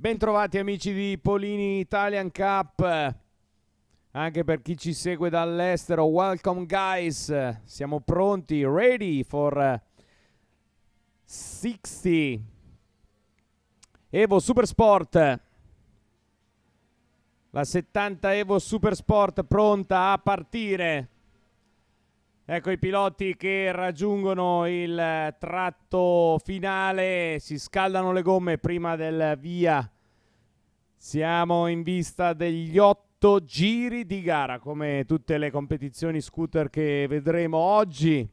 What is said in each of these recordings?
Bentrovati amici di Polini Italian Cup, anche per chi ci segue dall'estero, welcome guys, siamo pronti, ready for 60 Evo Supersport, la 70 Evo Supersport pronta a partire. Ecco i piloti che raggiungono il eh, tratto finale, si scaldano le gomme prima del via. Siamo in vista degli otto giri di gara, come tutte le competizioni scooter che vedremo oggi.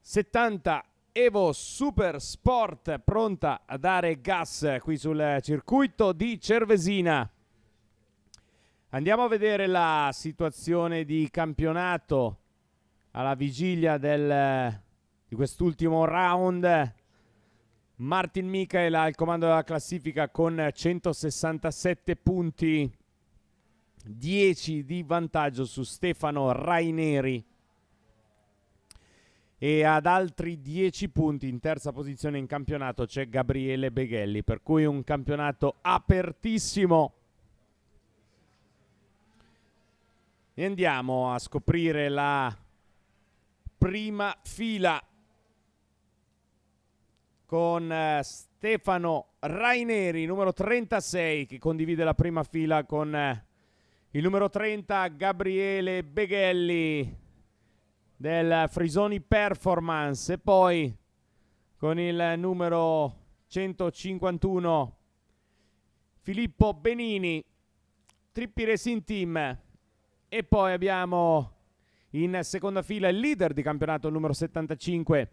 70 Evo Super Sport pronta a dare gas qui sul circuito di Cervesina. Andiamo a vedere la situazione di campionato alla vigilia del, di quest'ultimo round. Martin Michael al comando della classifica con 167 punti, 10 di vantaggio su Stefano Raineri e ad altri 10 punti in terza posizione in campionato c'è Gabriele Beghelli, per cui un campionato apertissimo. E andiamo a scoprire la prima fila con eh, Stefano Raineri, numero 36, che condivide la prima fila con eh, il numero 30 Gabriele Beghelli del Frisoni Performance e poi con il numero 151 Filippo Benini, Trippi Racing Team e poi abbiamo in seconda fila il leader di campionato numero 75,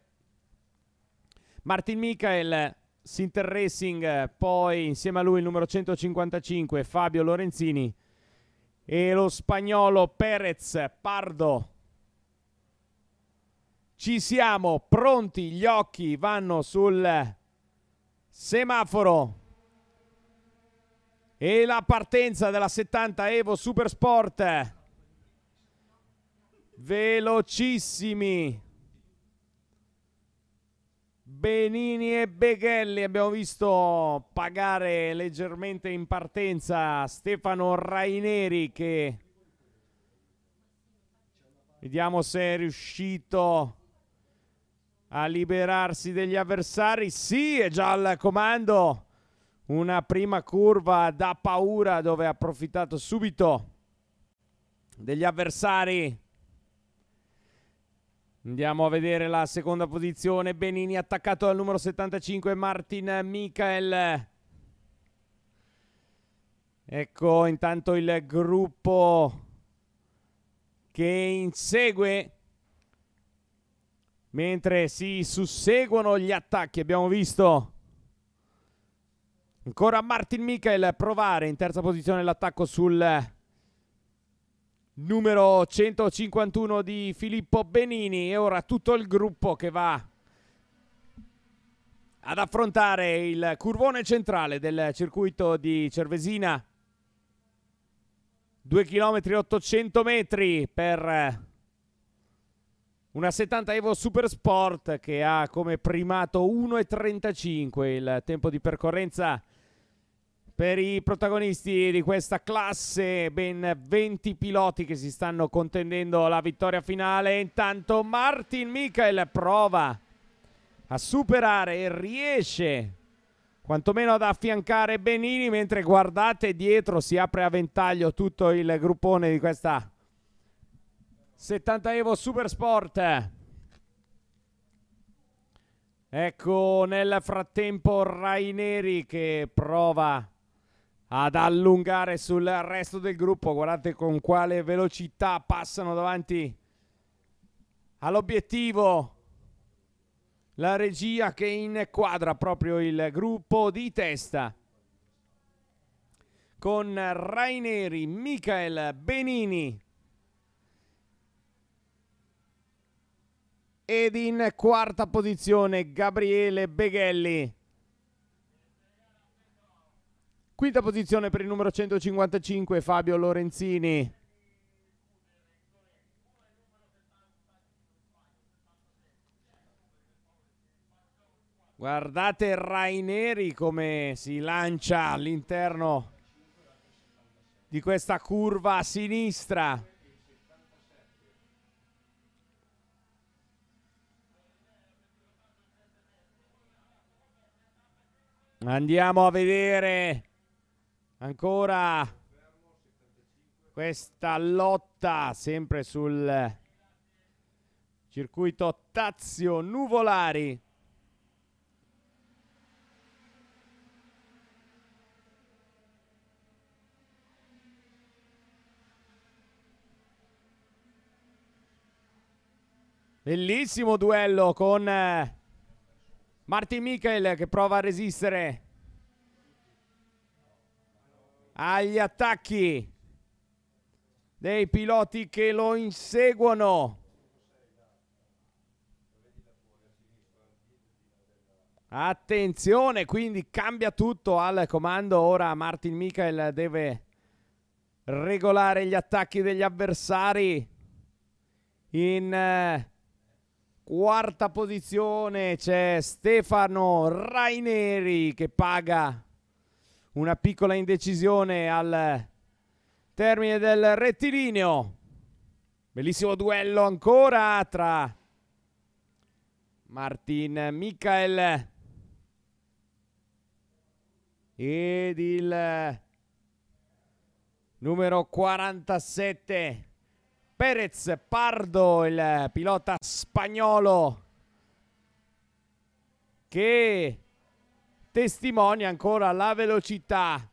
Martin Michael, Sinter Racing, poi insieme a lui il numero 155, Fabio Lorenzini e lo spagnolo Perez Pardo. Ci siamo, pronti, gli occhi vanno sul semaforo. E la partenza della 70 Evo Supersport velocissimi Benini e Beghelli abbiamo visto pagare leggermente in partenza Stefano Raineri che vediamo se è riuscito a liberarsi degli avversari sì è già al comando una prima curva da paura dove ha approfittato subito degli avversari Andiamo a vedere la seconda posizione, Benini attaccato dal numero 75, Martin Michael. Ecco intanto il gruppo che insegue, mentre si susseguono gli attacchi, abbiamo visto... Ancora Martin Michael provare in terza posizione l'attacco sul numero 151 di Filippo Benini e ora tutto il gruppo che va ad affrontare il curvone centrale del circuito di Cervesina 2 km 800 metri per una 70 Evo Supersport che ha come primato 1,35 il tempo di percorrenza per i protagonisti di questa classe, ben 20 piloti che si stanno contendendo la vittoria finale. Intanto Martin Michael prova a superare e riesce quantomeno ad affiancare Benini, mentre guardate dietro si apre a ventaglio tutto il gruppone di questa 70 Evo Supersport. Ecco nel frattempo Raineri che prova a ad allungare sul resto del gruppo. Guardate con quale velocità passano davanti all'obiettivo la regia che inquadra proprio il gruppo di testa con Raineri, Michael Benini ed in quarta posizione Gabriele Beghelli. Quinta posizione per il numero 155 Fabio Lorenzini. Guardate Raineri come si lancia all'interno di questa curva a sinistra. Andiamo a vedere Ancora questa lotta sempre sul circuito Tazio Nuvolari. Bellissimo duello con eh, Martin Michael che prova a resistere agli attacchi dei piloti che lo inseguono. Attenzione, quindi cambia tutto al comando. Ora Martin Michael deve regolare gli attacchi degli avversari. In eh, quarta posizione c'è Stefano Raineri che paga una piccola indecisione al termine del rettilineo. Bellissimo duello ancora tra Martin Michael ed il numero 47 Perez Pardo, il pilota spagnolo che testimonia ancora la velocità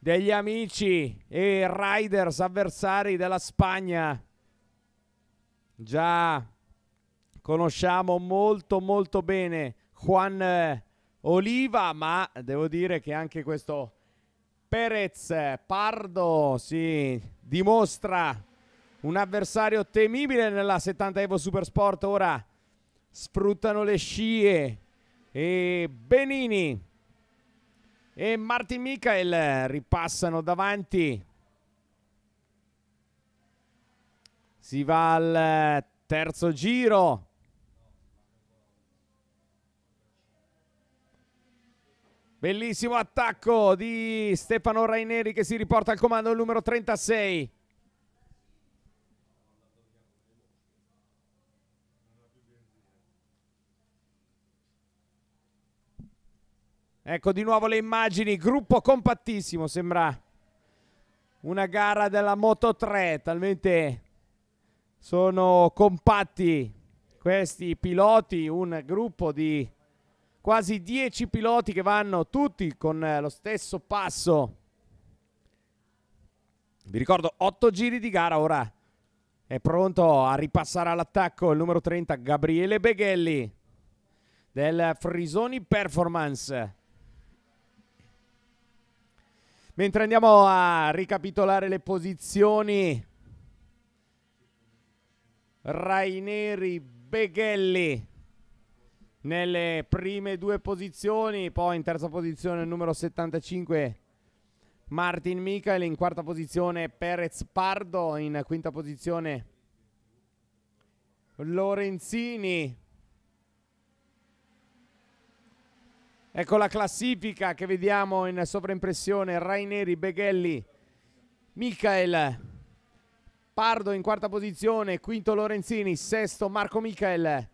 degli amici e riders avversari della Spagna. Già conosciamo molto molto bene Juan eh, Oliva, ma devo dire che anche questo Perez eh, Pardo si dimostra un avversario temibile nella 70 Evo Supersport. Ora sfruttano le scie e Benini e Martin Michael eh, ripassano davanti. Si va al eh, terzo giro. Bellissimo attacco di Stefano Raineri che si riporta al comando il numero 36. Ecco di nuovo le immagini, gruppo compattissimo, sembra una gara della Moto 3, talmente sono compatti questi piloti, un gruppo di quasi 10 piloti che vanno tutti con eh, lo stesso passo. Vi ricordo 8 giri di gara, ora è pronto a ripassare all'attacco il numero 30 Gabriele Beghelli del Frisoni Performance. Mentre andiamo a ricapitolare le posizioni, Raineri Beghelli nelle prime due posizioni, poi in terza posizione il numero 75 Martin Michael, in quarta posizione Perez Pardo, in quinta posizione Lorenzini, Ecco la classifica che vediamo in sovraimpressione, Raineri, Beghelli, Michael, Pardo in quarta posizione, quinto Lorenzini, sesto Marco Michael,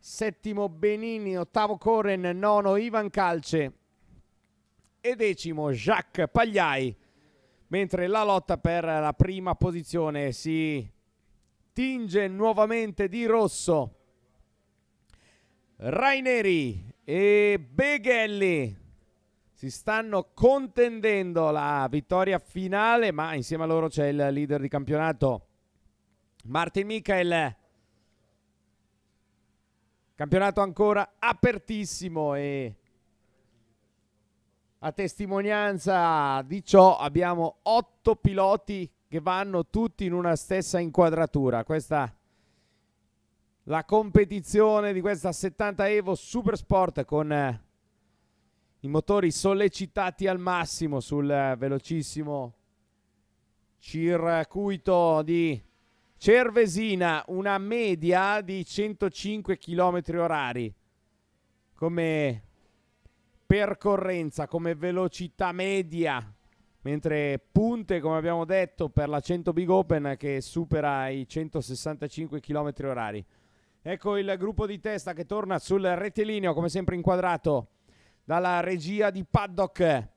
settimo Benini, ottavo Corren, nono Ivan Calce e decimo Jacques Pagliai, mentre la lotta per la prima posizione si tinge nuovamente di rosso. Raineri e Beghelli si stanno contendendo la vittoria finale, ma insieme a loro c'è il leader di campionato Martin Michael. Campionato ancora apertissimo e a testimonianza di ciò abbiamo otto piloti che vanno tutti in una stessa inquadratura. Questa la competizione di questa 70 Evo Super Sport con eh, i motori sollecitati al massimo sul eh, velocissimo circuito di Cervesina, una media di 105 km orari come percorrenza, come velocità media, mentre punte, come abbiamo detto, per la 100 Big Open che supera i 165 km orari. Ecco il gruppo di testa che torna sul rettilineo, come sempre inquadrato dalla regia di Paddock.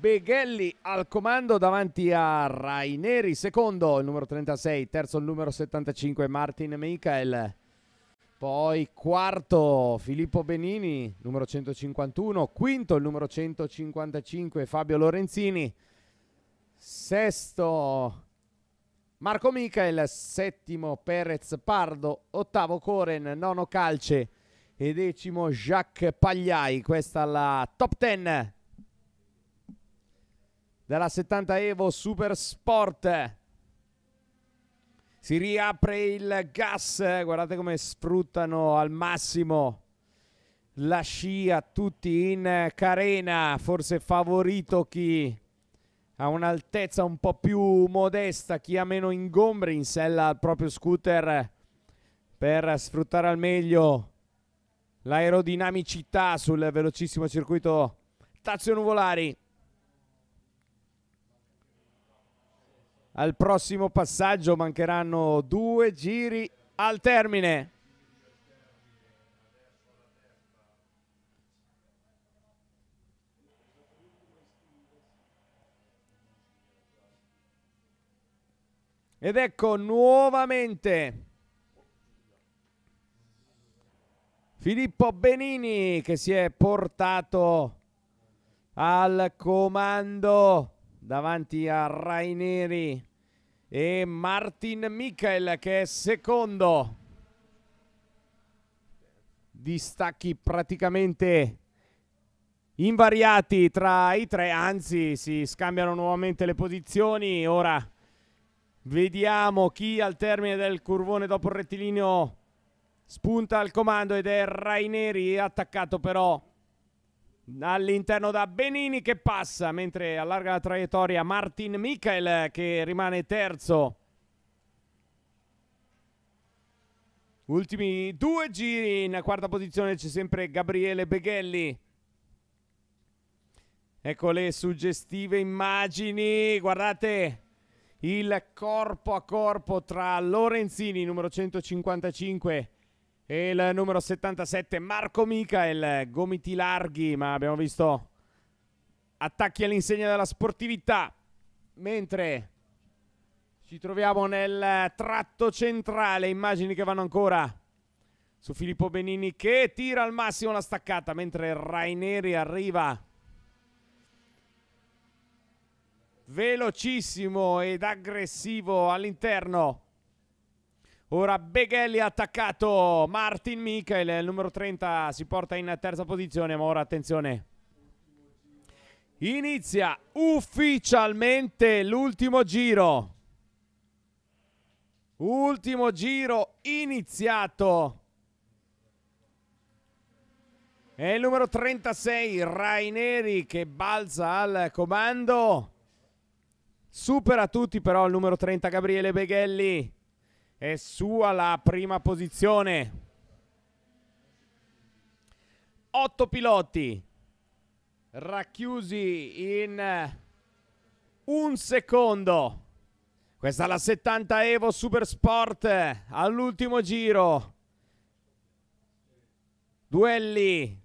Beghelli al comando davanti a Raineri, secondo il numero 36, terzo il numero 75 Martin Michael, poi quarto Filippo Benini, numero 151, quinto il numero 155 Fabio Lorenzini, sesto Marco Michael, settimo Perez Pardo, ottavo Coren, nono Calce e decimo Jacques Pagliai. Questa è la top ten della 70 Evo Super Sport. Si riapre il gas, guardate come sfruttano al massimo la scia tutti in carena, forse favorito chi a un'altezza un po' più modesta, chi ha meno ingombri in sella al proprio scooter per sfruttare al meglio l'aerodinamicità sul velocissimo circuito Tazio Nuvolari. Al prossimo passaggio mancheranno due giri al termine. Ed ecco nuovamente Filippo Benini che si è portato al comando davanti a Raineri e Martin Michael che è secondo. Distacchi praticamente invariati tra i tre, anzi si scambiano nuovamente le posizioni. Ora Vediamo chi al termine del curvone dopo il rettilineo spunta al comando ed è Raineri attaccato però all'interno da Benini che passa mentre allarga la traiettoria Martin Michael che rimane terzo. Ultimi due giri in quarta posizione c'è sempre Gabriele Beghelli. Ecco le suggestive immagini, guardate il corpo a corpo tra Lorenzini, numero 155, e il numero 77, Marco Michael, gomiti larghi, ma abbiamo visto attacchi all'insegna della sportività, mentre ci troviamo nel tratto centrale, immagini che vanno ancora su Filippo Benini che tira al massimo la staccata, mentre Raineri arriva velocissimo ed aggressivo all'interno. Ora Beghelli ha attaccato, Martin Michael, il numero 30 si porta in terza posizione, ma ora attenzione. Inizia ufficialmente l'ultimo giro. Ultimo giro iniziato. È il numero 36 Raineri che balza al comando. Supera tutti però il numero 30 Gabriele Beghelli. È sua la prima posizione. otto piloti racchiusi in eh, un secondo. Questa è la 70 Evo Supersport eh, all'ultimo giro. Duelli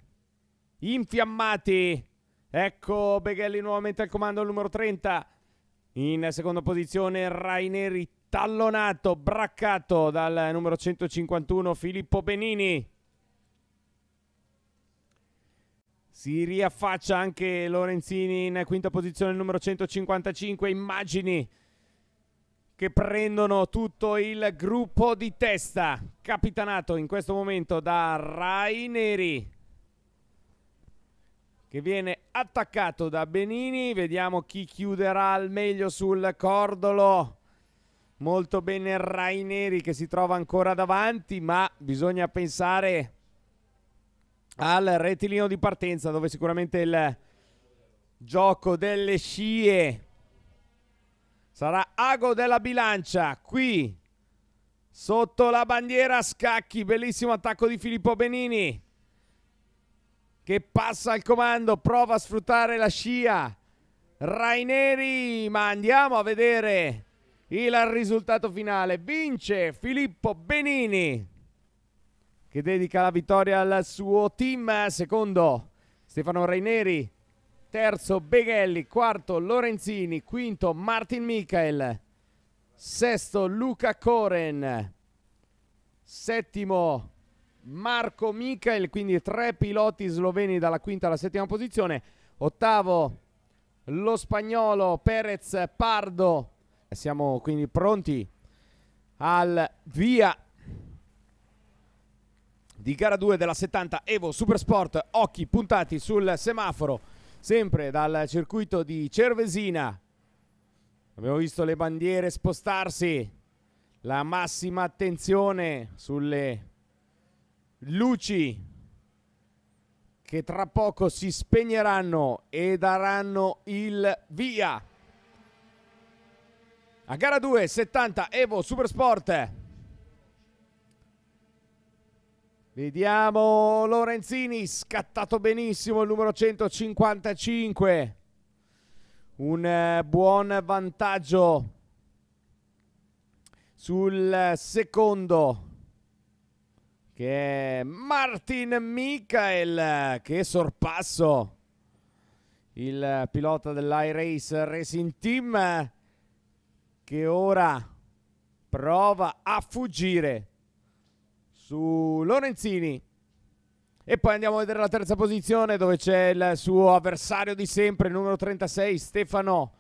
infiammati. Ecco Beghelli nuovamente al comando il numero 30. In seconda posizione Raineri tallonato, braccato dal numero 151 Filippo Benini. Si riaffaccia anche Lorenzini in quinta posizione, il numero 155, immagini che prendono tutto il gruppo di testa, capitanato in questo momento da Raineri che viene attaccato da Benini, vediamo chi chiuderà al meglio sul cordolo. Molto bene Raineri che si trova ancora davanti, ma bisogna pensare al rettilineo di partenza dove sicuramente il gioco delle scie sarà ago della bilancia qui sotto la bandiera scacchi bellissimo attacco di Filippo Benini che passa al comando, prova a sfruttare la scia. Raineri, ma andiamo a vedere il risultato finale. Vince Filippo Benini che dedica la vittoria al suo team. Secondo Stefano Raineri, terzo Beghelli, quarto Lorenzini, quinto Martin Michael, sesto Luca Coren, settimo Marco Mikael, quindi tre piloti sloveni dalla quinta alla settima posizione, ottavo lo spagnolo Perez Pardo. Siamo quindi pronti al via di gara 2 della 70 Evo Supersport, occhi puntati sul semaforo, sempre dal circuito di Cervesina. Abbiamo visto le bandiere spostarsi, la massima attenzione sulle luci che tra poco si spegneranno e daranno il via. A gara 2, 70 Evo Supersport. Vediamo Lorenzini, scattato benissimo il numero 155. Un eh, buon vantaggio sul secondo che è Martin Michael, che sorpasso il pilota dell'iRace Racing Team che ora prova a fuggire su Lorenzini e poi andiamo a vedere la terza posizione dove c'è il suo avversario di sempre, numero 36 Stefano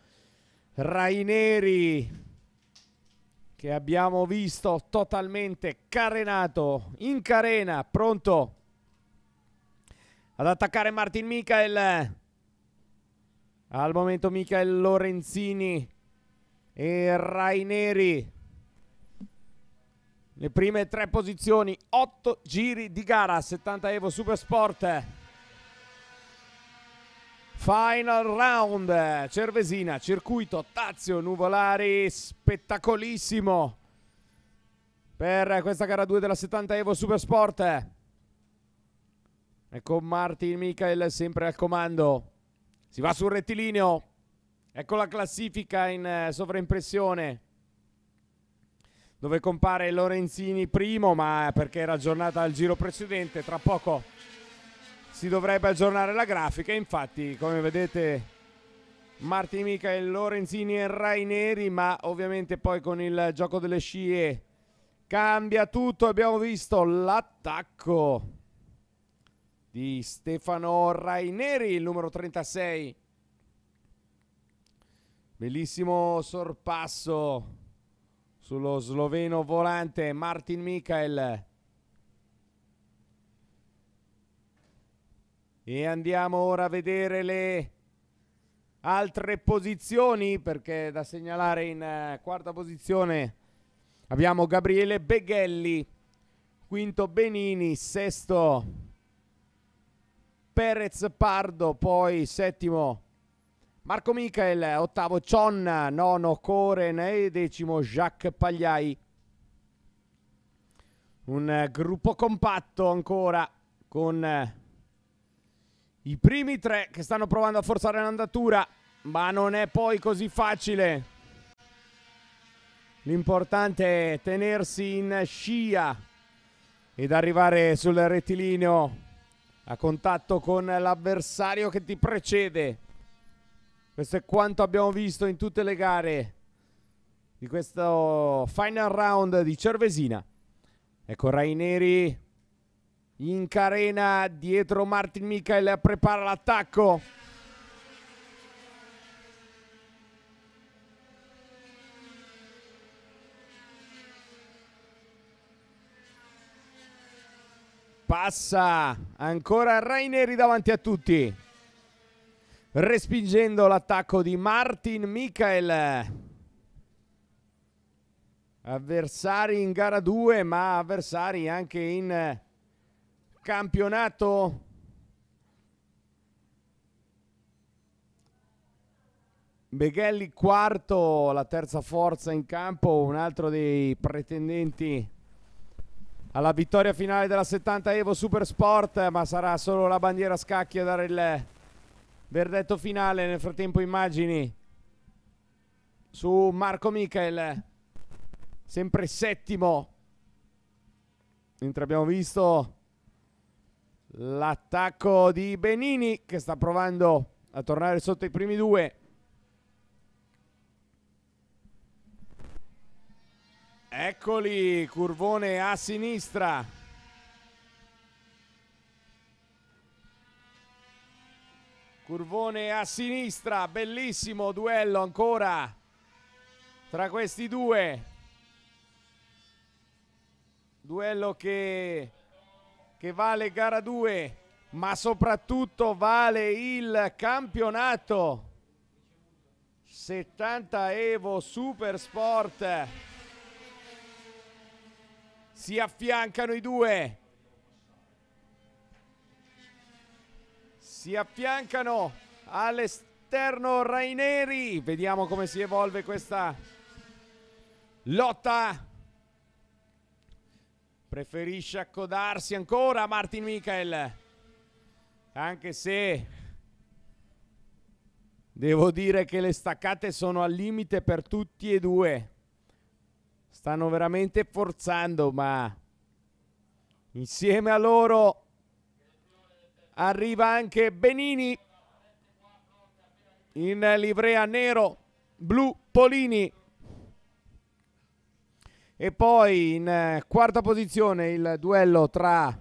Raineri che abbiamo visto totalmente carenato in carena, pronto ad attaccare Martin Michael. Al momento Michael Lorenzini e Raineri. Le prime tre posizioni, 8 giri di gara, 70 Evo Supersport. Final round, Cervesina, circuito Tazio Nuvolari, spettacolissimo per questa gara 2 della 70 Evo Supersport. E con Martin Michael sempre al comando. Si va sul rettilineo. Ecco la classifica in eh, sovraimpressione. Dove compare Lorenzini primo, ma perché era aggiornata al giro precedente. Tra poco si dovrebbe aggiornare la grafica. Infatti, come vedete, Marti Michael, Lorenzini e Rai Neri, ma ovviamente poi con il gioco delle scie cambia tutto. Abbiamo visto l'attacco di Stefano Rai Neri, il numero 36. Bellissimo sorpasso sullo sloveno volante Martin Michael E andiamo ora a vedere le altre posizioni perché da segnalare in eh, quarta posizione abbiamo Gabriele Beghelli, quinto Benini, sesto Perez Pardo, poi settimo Marco Michael, ottavo Cionna, nono Coren e decimo Jacques Pagliai. Un eh, gruppo compatto ancora con uh, i primi tre che stanno provando a forzare l'andatura, ma non è poi così facile. L'importante è tenersi in scia ed arrivare sul rettilineo a contatto con l'avversario che ti precede. Questo è quanto abbiamo visto in tutte le gare di questo final round di Cervesina. Ecco Raineri in carena dietro Martin Michael prepara l'attacco passa ancora Raineri davanti a tutti respingendo l'attacco di Martin Michael avversari in gara 2 ma avversari anche in campionato Beghelli quarto, la terza forza in campo, un altro dei pretendenti alla vittoria finale della 70 Evo Supersport, ma sarà solo la bandiera a scacchi a dare il verdetto finale. Nel frattempo immagini su Marco Michel, sempre settimo, mentre abbiamo visto L'attacco di Benini che sta provando a tornare sotto i primi due. Eccoli, curvone a sinistra. Curvone a sinistra, bellissimo duello ancora tra questi due. Duello che che vale gara 2, ma soprattutto vale il campionato. 70 Evo Super Sport. Si affiancano i due. Si affiancano all'esterno Raineri. Vediamo come si evolve questa lotta Preferisce accodarsi ancora Martin Michael. Anche se devo dire che le staccate sono al limite per tutti e due. Stanno veramente forzando, ma insieme a loro arriva anche Benini in livrea nero blu Polini e poi in eh, quarta posizione il duello tra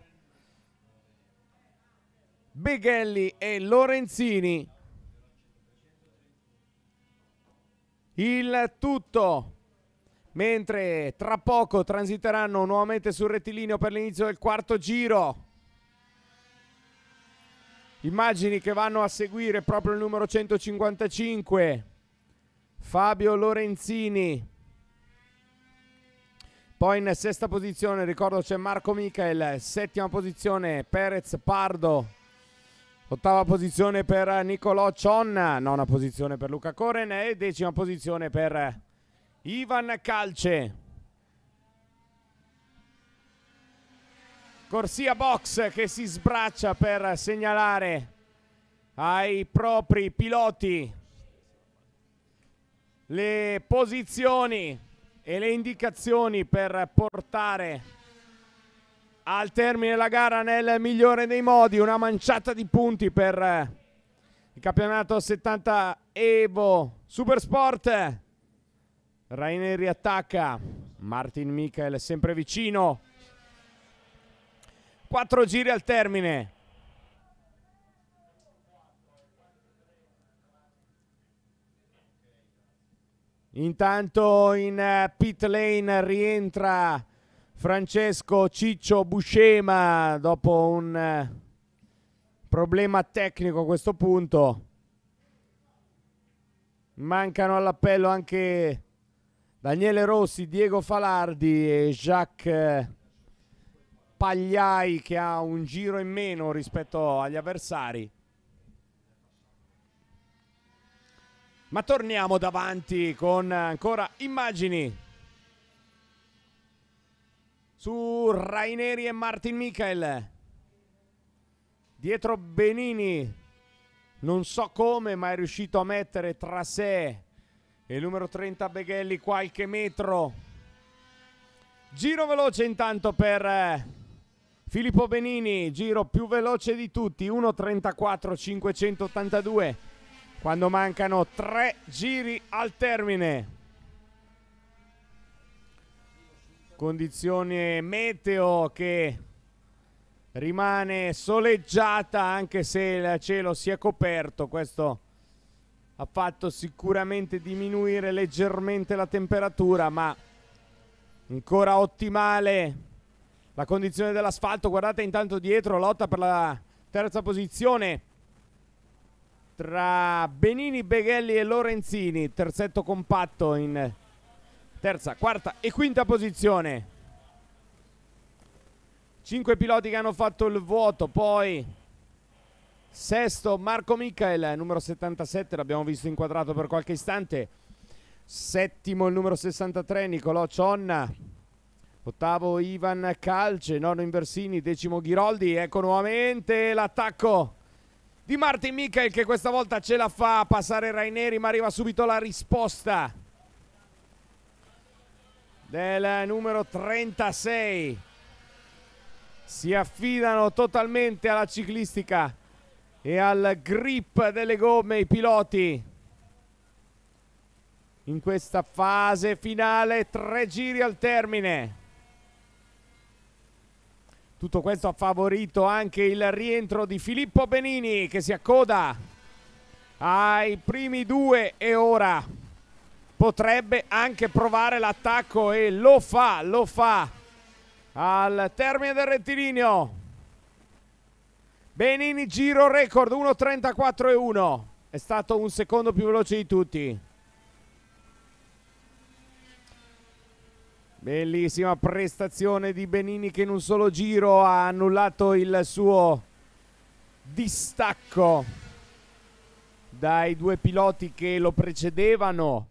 Beghelli e Lorenzini. Il tutto mentre tra poco transiteranno nuovamente sul rettilineo per l'inizio del quarto giro. Immagini che vanno a seguire proprio il numero 155, Fabio Lorenzini. Poi in sesta posizione, ricordo, c'è Marco Michael, settima posizione Perez Pardo, ottava posizione per Nicolò Cionna, nona posizione per Luca Coren e decima posizione per Ivan Calce. Corsia Box che si sbraccia per segnalare ai propri piloti le posizioni e le indicazioni per portare al termine la gara nel migliore dei modi, una manciata di punti per eh, il campionato 70 Evo Supersport. Rainer riattacca, Martin Michael sempre vicino. Quattro giri al termine. Intanto in eh, pit lane rientra Francesco Ciccio Buscema dopo un eh, problema tecnico a questo punto. Mancano all'appello anche Daniele Rossi, Diego Falardi e Jacques eh, Pagliai che ha un giro in meno rispetto agli avversari. Ma torniamo davanti con ancora immagini su Raineri e Martin Michael. Dietro Benini, non so come, ma è riuscito a mettere tra sé e il numero 30 Beghelli qualche metro. Giro veloce intanto per eh, Filippo Benini, giro più veloce di tutti, 1.34 582 quando mancano tre giri al termine. Condizione meteo che rimane soleggiata anche se il cielo si è coperto. Questo ha fatto sicuramente diminuire leggermente la temperatura, ma ancora ottimale la condizione dell'asfalto. Guardate intanto dietro, lotta per la terza posizione tra Benini, Beghelli e Lorenzini, terzetto compatto in terza, quarta e quinta posizione. Cinque piloti che hanno fatto il vuoto, poi sesto Marco Michael, numero 77, l'abbiamo visto inquadrato per qualche istante. Settimo il numero 63 Nicolò Cionna, ottavo Ivan Calce, nono Inversini, decimo Ghiroldi, ecco nuovamente l'attacco di Martin Michael che questa volta ce la fa a passare Raineri ma arriva subito la risposta del numero 36 si affidano totalmente alla ciclistica e al grip delle gomme i piloti in questa fase finale tre giri al termine tutto questo ha favorito anche il rientro di Filippo Benini che si accoda ai primi due e ora potrebbe anche provare l'attacco e lo fa, lo fa al termine del rettilineo. Benini giro record 1.34 e 1. È stato un secondo più veloce di tutti. Bellissima prestazione di Benini che in un solo giro ha annullato il suo distacco dai due piloti che lo precedevano,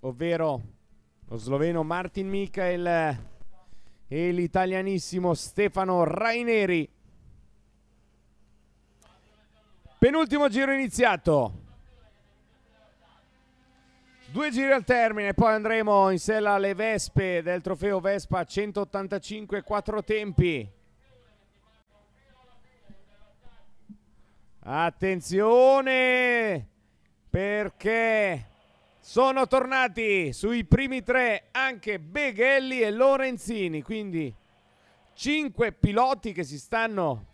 ovvero lo sloveno Martin Michael e l'italianissimo Stefano Raineri. Penultimo giro iniziato. Due giri al termine, poi andremo in sella alle Vespe del trofeo Vespa 185 quattro tempi. Attenzione perché sono tornati sui primi tre anche Beghelli e Lorenzini, quindi cinque piloti che si stanno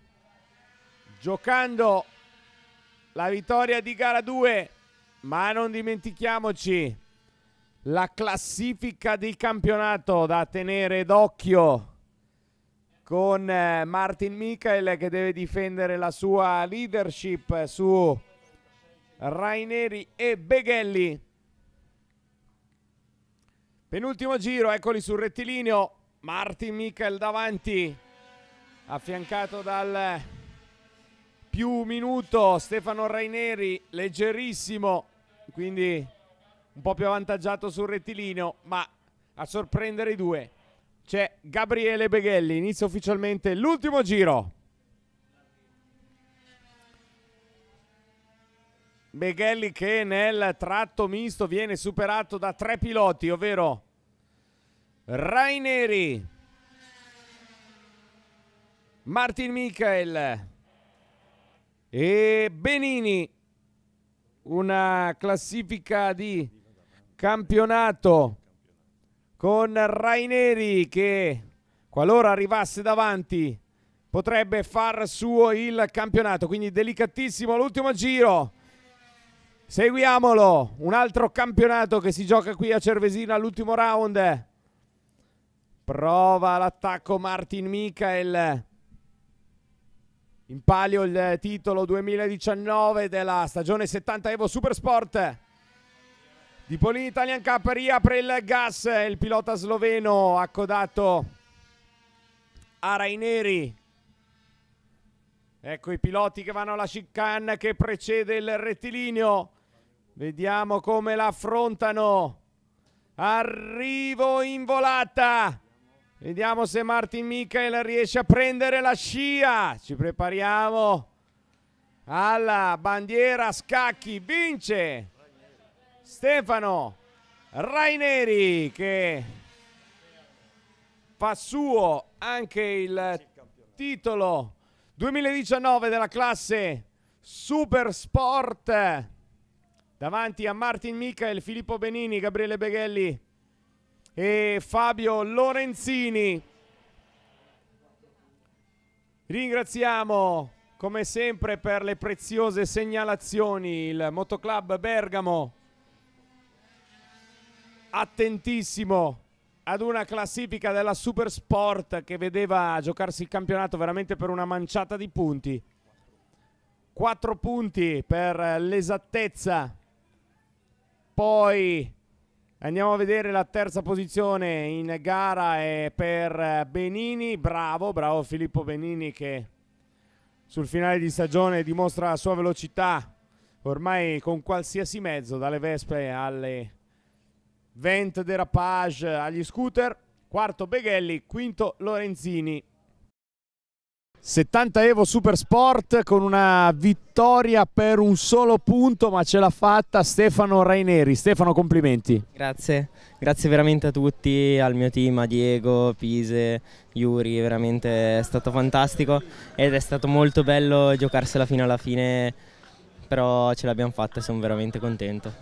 giocando la vittoria di gara 2. Ma non dimentichiamoci la classifica di campionato da tenere d'occhio con eh, Martin Michael che deve difendere la sua leadership su Raineri e Beghelli. Penultimo giro, eccoli sul rettilineo, Martin Michael davanti, affiancato dal più minuto Stefano Raineri, leggerissimo, quindi un po' più avvantaggiato sul rettilineo, ma a sorprendere i due c'è Gabriele Beghelli, inizia ufficialmente l'ultimo giro. Beghelli che nel tratto misto viene superato da tre piloti, ovvero Raineri, Martin Michael e Benini una classifica di campionato con Raineri che qualora arrivasse davanti potrebbe far suo il campionato quindi delicatissimo l'ultimo giro seguiamolo un altro campionato che si gioca qui a Cervesina all'ultimo round prova l'attacco Martin Michael in palio il titolo 2019 della stagione 70 Evo Supersport. Di Polini Italian Cup riapre il gas, il pilota sloveno accodato a Raineri. Ecco i piloti che vanno alla chicane che precede il rettilineo. Vediamo come l'affrontano. Arrivo in volata Vediamo se Martin Michael riesce a prendere la scia. Ci prepariamo alla bandiera scacchi. Vince Stefano Raineri che fa suo anche il titolo 2019 della classe Super Sport davanti a Martin Michael, Filippo Benini, Gabriele Beghelli e Fabio Lorenzini. Ringraziamo come sempre per le preziose segnalazioni il Motoclub Bergamo. Attentissimo ad una classifica della Supersport che vedeva giocarsi il campionato veramente per una manciata di punti. Quattro punti per l'esattezza. Poi Andiamo a vedere la terza posizione in gara è per Benini, bravo, bravo Filippo Benini che sul finale di stagione dimostra la sua velocità ormai con qualsiasi mezzo, dalle Vespe alle Vent Derapage agli scooter. Quarto Beghelli, quinto Lorenzini, 70 Evo Super Sport con una vittoria per un solo punto, ma ce l'ha fatta Stefano Raineri. Stefano, complimenti. Grazie, grazie veramente a tutti, al mio team, a Diego, Pise, Yuri, veramente è stato fantastico ed è stato molto bello giocarsela fino alla fine, però ce l'abbiamo fatta e sono veramente contento.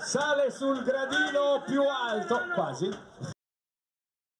Sale sul gradino più alto, quasi.